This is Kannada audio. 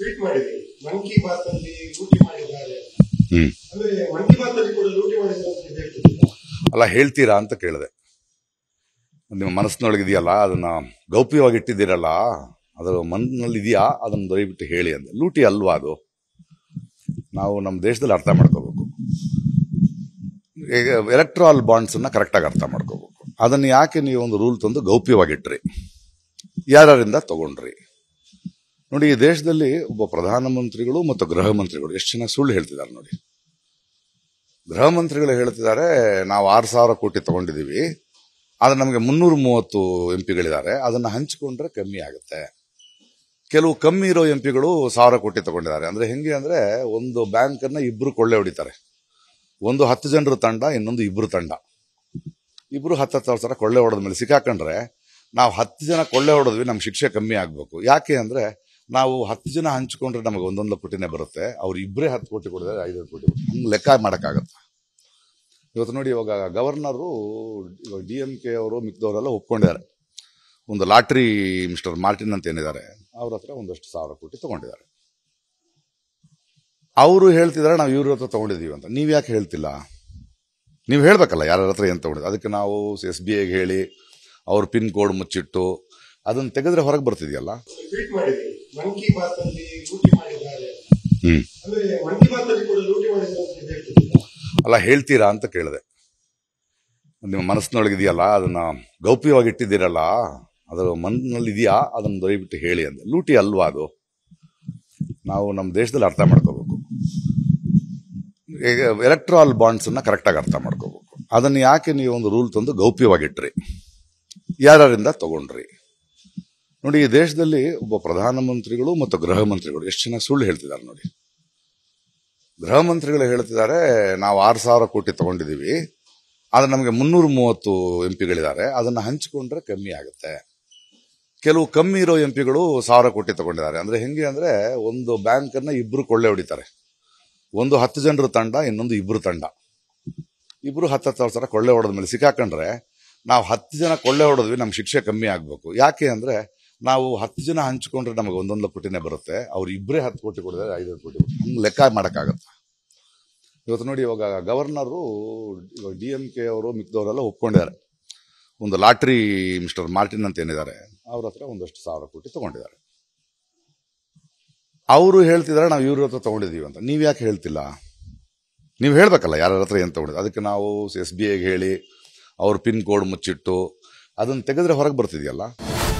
ಟ್ವೀಟ್ ಲೂಟಿ ಮಾಡಿದ್ದಾರೆ ಅಂದ್ರೆ ಕೂಡ ಲೂಟಿ ಮಾಡಿದ್ದಾರೆ ಅಲ್ಲ ಹೇಳ್ತೀರಾ ಅಂತ ಕೇಳಿದೆ ನಿಮ್ಮ ಮನಸ್ಸಿನೊಳಗಿದೆಯಲ್ಲ ಅದನ್ನ ಗೌಪ್ಯವಾಗಿ ಇಟ್ಟಿದ್ದೀರಲ್ಲ ಅದರ ಮನಸ್ಸಿನಲ್ಲಿದೆಯಾ ಅದನ್ನು ದಯವಿಟ್ಟು ಹೇಳಿ ಅಂದೆ ಲೂಟಿ ಅಲ್ವಾ ಅದು ನಾವು ನಮ್ಮ ದೇಶದಲ್ಲಿ ಅರ್ಥ ಮಾಡ್ಕೋಬೇಕು ಈಗ ಎಲೆಕ್ಟ್ರಾಲ್ ಬಾಂಡ್ಸನ್ನು ಕರೆಕ್ಟಾಗಿ ಅರ್ಥ ಮಾಡ್ಕೋಬೇಕು ಅದನ್ನು ಯಾಕೆ ನೀವು ಒಂದು ರೂಲ್ ತಂದು ಗೌಪ್ಯವಾಗಿಟ್ರಿ ಯಾರಿಂದ ತಗೊಂಡ್ರಿ ನೋಡಿ ಈ ದೇಶದಲ್ಲಿ ಒಬ್ಬ ಪ್ರಧಾನಮಂತ್ರಿಗಳು ಮತ್ತು ಗೃಹ ಮಂತ್ರಿಗಳು ಎಷ್ಟು ಜನ ಸುಳ್ಳು ಹೇಳ್ತಿದ್ದಾರೆ ನೋಡಿ ಗೃಹ ಮಂತ್ರಿಗಳು ಹೇಳ್ತಿದ್ದಾರೆ ನಾವು ಆರು ಸಾವಿರ ಕೋಟಿ ತಗೊಂಡಿದ್ದೀವಿ ಆದರೆ ನಮಗೆ ಮುನ್ನೂರ ಮೂವತ್ತು ಎಂ ಪಿಗಳಿದ್ದಾರೆ ಅದನ್ನು ಹಂಚಿಕೊಂಡ್ರೆ ಕಮ್ಮಿ ಆಗುತ್ತೆ ಕೆಲವು ಕಮ್ಮಿ ಇರೋ ಎಂ ಪಿಗಳು ಸಾವಿರ ಕೋಟಿ ತಗೊಂಡಿದ್ದಾರೆ ಅಂದರೆ ಹೆಂಗೆ ಅಂದರೆ ಒಂದು ಬ್ಯಾಂಕನ್ನು ಇಬ್ಬರು ಕೊಳ್ಳೆ ಹೊಡಿತಾರೆ ಒಂದು ಹತ್ತು ಜನರ ತಂಡ ಇನ್ನೊಂದು ಇಬ್ಬರು ತಂಡ ಇಬ್ಬರು ಹತ್ತು ಹತ್ತು ಸಾವಿರ ಕೊಳ್ಳೆ ಹೊಡೆದ ಮೇಲೆ ಸಿಕ್ಕಾಕೊಂಡ್ರೆ ನಾವು ಹತ್ತು ಜನ ಕೊಳ್ಳೆ ಹೊಡೆದ್ವಿ ನಮ್ಮ ಶಿಕ್ಷೆ ಕಮ್ಮಿ ಆಗಬೇಕು ಯಾಕೆ ಅಂದರೆ ನಾವು ಹತ್ತು ಜನ ಹಂಚಿಕೊಂಡ್ರೆ ನಮಗೆ ಒಂದೊಂದು ಕೋಟಿನೇ ಬರುತ್ತೆ ಅವ್ರು ಇಬ್ಬರೇ ಹತ್ತು ಕೋಟಿ ಕೊಡಿದ್ರೆ ಐದು ಕೋಟಿ ಹಂಗೆ ಲೆಕ್ಕ ಮಾಡೋಕ್ಕಾಗತ್ತೆ ಇವತ್ತು ನೋಡಿ ಇವಾಗ ಗವರ್ನರು ಇವಾಗ ಡಿ ಎಮ್ ಕೆ ಅವರು ಮಿಕ್ದವರೆಲ್ಲ ಒಪ್ಕೊಂಡಿದ್ದಾರೆ ಒಂದು ಲಾಟ್ರಿ ಮಿಸ್ಟರ್ ಮಾರ್ಟಿನ್ ಅಂತ ಏನಿದ್ದಾರೆ ಅವ್ರ ಹತ್ರ ಒಂದಷ್ಟು ಸಾವಿರ ಕೋಟಿ ತೊಗೊಂಡಿದ್ದಾರೆ ಅವರು ಹೇಳ್ತಿದ್ದಾರೆ ನಾವು ಇವ್ರ ಹತ್ರ ತೊಗೊಂಡಿದ್ದೀವಿ ಅಂತ ನೀವು ಯಾಕೆ ಹೇಳ್ತಿಲ್ಲ ನೀವು ಹೇಳಬೇಕಲ್ಲ ಯಾರ ಹತ್ರ ಏನು ತೊಗೊಂಡಿದ್ದು ಅದಕ್ಕೆ ನಾವು ಎಸ್ ಬಿ ಐಗೆ ಹೇಳಿ ಅವ್ರ ಪಿನ್ ಕೋಡ್ ಮುಚ್ಚಿಟ್ಟು ಅದನ್ನು ತೆಗೆದ್ರೆ ಹೊರಗೆ ಬರ್ತಿದೆಯಲ್ಲ ಅಲ್ಲ ಹೇಳ್ತೀರಾ ಅಂತ ಕೇಳಿದೆ ನಿಮ್ಮ ಮನಸ್ಸಿನೊಳಗೆ ಇದೆಯಲ್ಲ ಅದನ್ನ ಗೌಪ್ಯವಾಗಿ ಇಟ್ಟಿದ್ದೀರಲ್ಲ ಅದರ ಇದ್ಯಾ ಅದನ್ನು ದಯವಿಟ್ಟು ಹೇಳಿ ಅಂದೆ ಲೂಟಿ ಅಲ್ವಾ ಅದು ನಾವು ನಮ್ಮ ದೇಶದಲ್ಲಿ ಅರ್ಥ ಮಾಡ್ಕೋಬೇಕು ಎಲೆಕ್ಟ್ರಾಲ್ ಬಾಂಡ್ಸನ್ನು ಕರೆಕ್ಟಾಗಿ ಅರ್ಥ ಮಾಡ್ಕೋಬೇಕು ಅದನ್ನು ಯಾಕೆ ನೀವು ಒಂದು ರೂಲ್ ತಂದು ಗೌಪ್ಯವಾಗಿಟ್ರಿ ಯಾರ್ಯಾರಿಂದ ತಗೊಂಡ್ರಿ ನೋಡಿ ಈ ದೇಶದಲ್ಲಿ ಒಬ್ಬ ಪ್ರಧಾನಮಂತ್ರಿಗಳು ಮತ್ತು ಗೃಹ ಮಂತ್ರಿಗಳು ಎಷ್ಟು ಜನ ಸುಳ್ಳು ಹೇಳ್ತಿದ್ದಾರೆ ನೋಡಿ ಗೃಹ ಮಂತ್ರಿಗಳು ಹೇಳ್ತಿದ್ದಾರೆ ನಾವು ಆರು ಸಾವಿರ ಕೋಟಿ ತಗೊಂಡಿದ್ದೀವಿ ಆದರೆ ನಮಗೆ ಮುನ್ನೂರ ಮೂವತ್ತು ಎಂ ಪಿಗಳಿದ್ದಾರೆ ಅದನ್ನು ಹಂಚಿಕೊಂಡ್ರೆ ಕಮ್ಮಿ ಆಗುತ್ತೆ ಕೆಲವು ಕಮ್ಮಿ ಇರೋ ಎಂ ಪಿಗಳು ಸಾವಿರ ಕೋಟಿ ತಗೊಂಡಿದ್ದಾರೆ ಅಂದರೆ ಹೆಂಗೆ ಅಂದರೆ ಒಂದು ಬ್ಯಾಂಕನ್ನು ಇಬ್ಬರು ಕೊಳ್ಳೆ ಹೊಡಿತಾರೆ ಒಂದು ಹತ್ತು ಜನರ ತಂಡ ಇನ್ನೊಂದು ಇಬ್ಬರು ತಂಡ ಇಬ್ಬರು ಹತ್ತು ಹತ್ತು ಸಾವಿರ ಕೊಳ್ಳೆ ಹೊಡೆದ ಮೇಲೆ ಸಿಕ್ಕಾಕಂಡ್ರೆ ನಾವು ಹತ್ತು ಜನ ಕೊಳ್ಳೆ ಹೊಡೆದ್ವಿ ನಮ್ಮ ಶಿಕ್ಷೆ ಕಮ್ಮಿ ಆಗಬೇಕು ಯಾಕೆ ಅಂದರೆ ನಾವು ಹತ್ತು ಜನ ಹಂಚಿಕೊಂಡ್ರೆ ನಮಗೆ ಒಂದೊಂದು ಕೋಟಿನೇ ಬರುತ್ತೆ ಅವ್ರು ಇಬ್ಬರೇ ಹತ್ತು ಕೋಟಿ ಕೊಡಿದ್ರೆ ಐದು ಕೋಟಿ ಹಂಗೆ ಲೆಕ್ಕ ಮಾಡೋಕ್ಕಾಗತ್ತೆ ಇವತ್ತು ನೋಡಿ ಇವಾಗ ಗವರ್ನರು ಇವಾಗ ಡಿ ಎಮ್ ಕೆ ಅವರು ಮಿಕ್ದವರೆಲ್ಲ ಒಪ್ಕೊಂಡಿದ್ದಾರೆ ಒಂದು ಲಾಟ್ರಿ ಮಿಸ್ಟರ್ ಮಾರ್ಟಿನ್ ಅಂತ ಏನಿದ್ದಾರೆ ಅವ್ರ ಹತ್ರ ಒಂದಷ್ಟು ಸಾವಿರ ಕೋಟಿ ತೊಗೊಂಡಿದ್ದಾರೆ ಅವರು ಹೇಳ್ತಿದ್ದಾರೆ ನಾವು ಇವ್ರ ಹತ್ರ ತೊಗೊಂಡಿದ್ದೀವಿ ಅಂತ ನೀವು ಯಾಕೆ ಹೇಳ್ತಿಲ್ಲ ನೀವು ಹೇಳಬೇಕಲ್ಲ ಯಾರ ಹತ್ರ ಏನು ತೊಗೊಂಡಿದ್ದು ಅದಕ್ಕೆ ನಾವು ಎಸ್ ಬಿ ಐಗೆ ಹೇಳಿ ಅವ್ರ ಪಿನ್ ಕೋಡ್ ಮುಚ್ಚಿಟ್ಟು ಅದನ್ನು ತೆಗೆದ್ರೆ ಹೊರಗೆ ಬರ್ತಿದೆಯಲ್ಲ